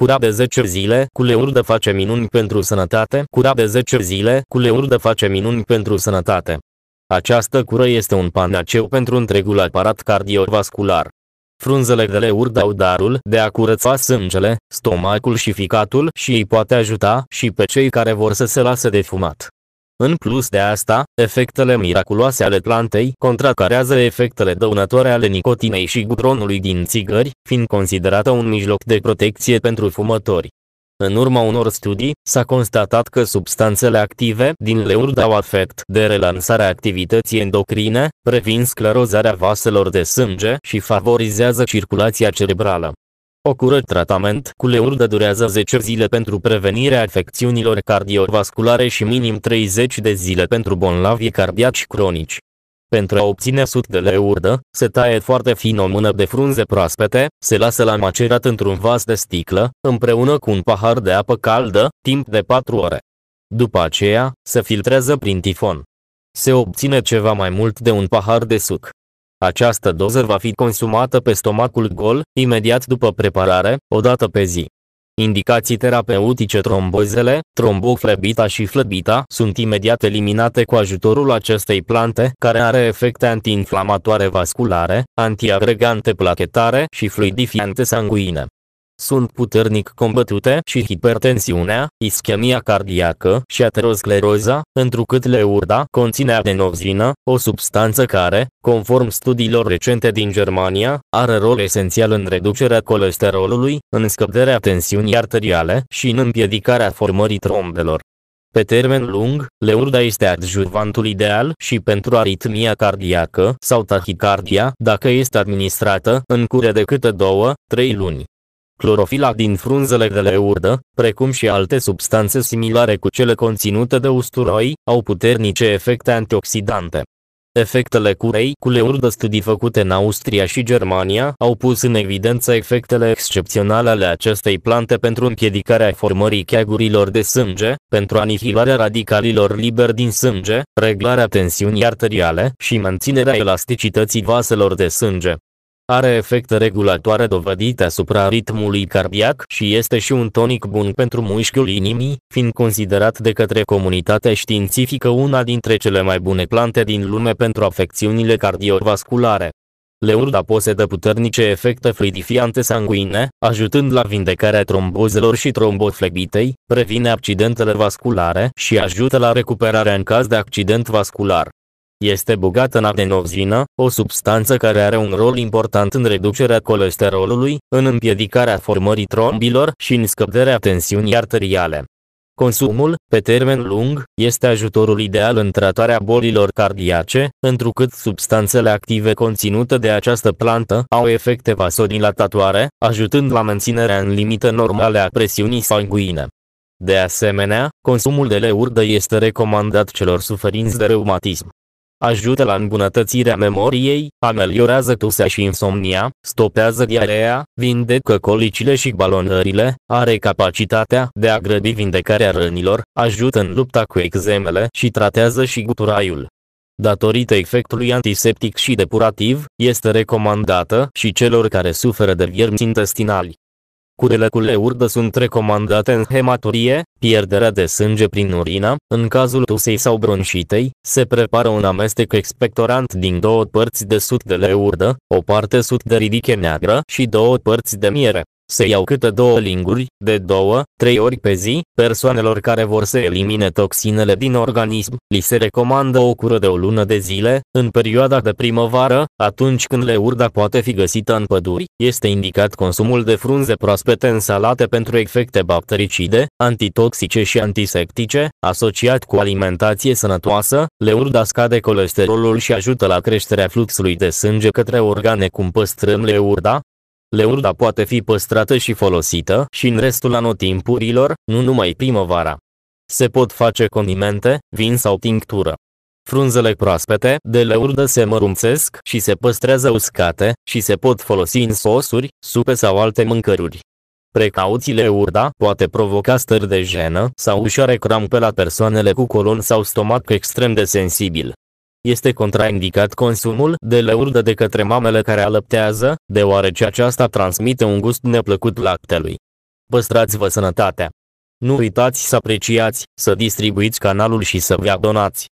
Cura de 10 zile cu de face minuni pentru sănătate. Cura de 10 zile cu de face minuni pentru sănătate. Această cură este un panaceu pentru întregul aparat cardiovascular. Frunzele de leur au darul de a curăța sângele, stomacul și ficatul și îi poate ajuta și pe cei care vor să se lase de fumat. În plus de asta, efectele miraculoase ale plantei contracarează efectele dăunătoare ale nicotinei și gutronului din țigări, fiind considerată un mijloc de protecție pentru fumători. În urma unor studii, s-a constatat că substanțele active din leuri dau afect de relansarea activității endocrine, previn sclerozarea vaselor de sânge și favorizează circulația cerebrală cură tratament cu leurdă durează 10 zile pentru prevenirea afecțiunilor cardiovasculare și minim 30 de zile pentru bolnavi cardiaci cronici. Pentru a obține sut de leurdă, se taie foarte fin o mână de frunze proaspete, se lasă la macerat într-un vas de sticlă, împreună cu un pahar de apă caldă, timp de 4 ore. După aceea, se filtrează prin tifon. Se obține ceva mai mult de un pahar de suc. Această doză va fi consumată pe stomacul gol, imediat după preparare, o dată pe zi. Indicații terapeutice trombozele, tromboflebita și flebita sunt imediat eliminate cu ajutorul acestei plante, care are efecte antiinflamatoare vasculare, antiagregante plachetare și fluidifiante sanguine sunt puternic combătute și hipertensiunea, ischemia cardiacă și ateroscleroza, întrucât leurda conține adenozină, o substanță care, conform studiilor recente din Germania, are rol esențial în reducerea colesterolului, în scăderea tensiunii arteriale și în împiedicarea formării trombelor. Pe termen lung, leurda este adjuvantul ideal și pentru aritmia cardiacă sau tahicardia dacă este administrată în cure de câte 2-3 luni clorofila din frunzele de leurdă, precum și alte substanțe similare cu cele conținute de usturoi, au puternice efecte antioxidante. Efectele curei cu leurdă studii făcute în Austria și Germania au pus în evidență efectele excepționale ale acestei plante pentru împiedicarea formării cheagurilor de sânge, pentru anihilarea radicalilor liberi din sânge, reglarea tensiunii arteriale și menținerea elasticității vaselor de sânge. Are efecte regulatoare dovedite asupra ritmului cardiac și este și un tonic bun pentru mușchiul inimii, fiind considerat de către comunitatea științifică una dintre cele mai bune plante din lume pentru afecțiunile cardiovasculare. Leurda posedă puternice efecte fluidifiante sanguine, ajutând la vindecarea trombozelor și tromboflebitei, previne accidentele vasculare și ajută la recuperarea în caz de accident vascular. Este bogată în adenozină, o substanță care are un rol important în reducerea colesterolului, în împiedicarea formării trombilor și în scăderea tensiunii arteriale. Consumul, pe termen lung, este ajutorul ideal în tratarea bolilor cardiace, întrucât substanțele active conținute de această plantă au efecte vasodilatatoare, ajutând la menținerea în limite normale a presiunii sanguine. De asemenea, consumul de leurdă este recomandat celor suferinți de reumatism ajută la îmbunătățirea memoriei, ameliorează tusea și insomnia, stopează diarea, vindecă colicile și balonările, are capacitatea de a grăbi vindecarea rănilor, ajută în lupta cu exemele și tratează și guturaiul. Datorită efectului antiseptic și depurativ, este recomandată și celor care suferă de viermi intestinali. Curele cu leurdă sunt recomandate în hematurie, pierderea de sânge prin urină, în cazul tusei sau bronșitei, se prepară un amestec expectorant din două părți de sut de leurdă, o parte sut de ridiche neagră și două părți de miere se iau câte două linguri, de două, trei ori pe zi, persoanelor care vor să elimine toxinele din organism, li se recomandă o cură de o lună de zile, în perioada de primăvară, atunci când leurda poate fi găsită în păduri, este indicat consumul de frunze proaspete în salate pentru efecte bactericide, antitoxice și antisectice, asociat cu alimentație sănătoasă, leurda scade colesterolul și ajută la creșterea fluxului de sânge către organe cum păstrăm leurda, Leurda poate fi păstrată și folosită și în restul anotimpurilor, nu numai primăvara. Se pot face condimente, vin sau tinctură. Frunzele proaspete de leurdă se mărumțesc și se păstrează uscate și se pot folosi în sosuri, supe sau alte mâncăruri. Precauțiile urda poate provoca stări de jenă sau ușoare crampe la persoanele cu colon sau stomac extrem de sensibil. Este contraindicat consumul de leurdă de către mamele care alăptează, deoarece aceasta transmite un gust neplăcut lactelui. Păstrați-vă sănătatea! Nu uitați să apreciați, să distribuiți canalul și să vă abonați.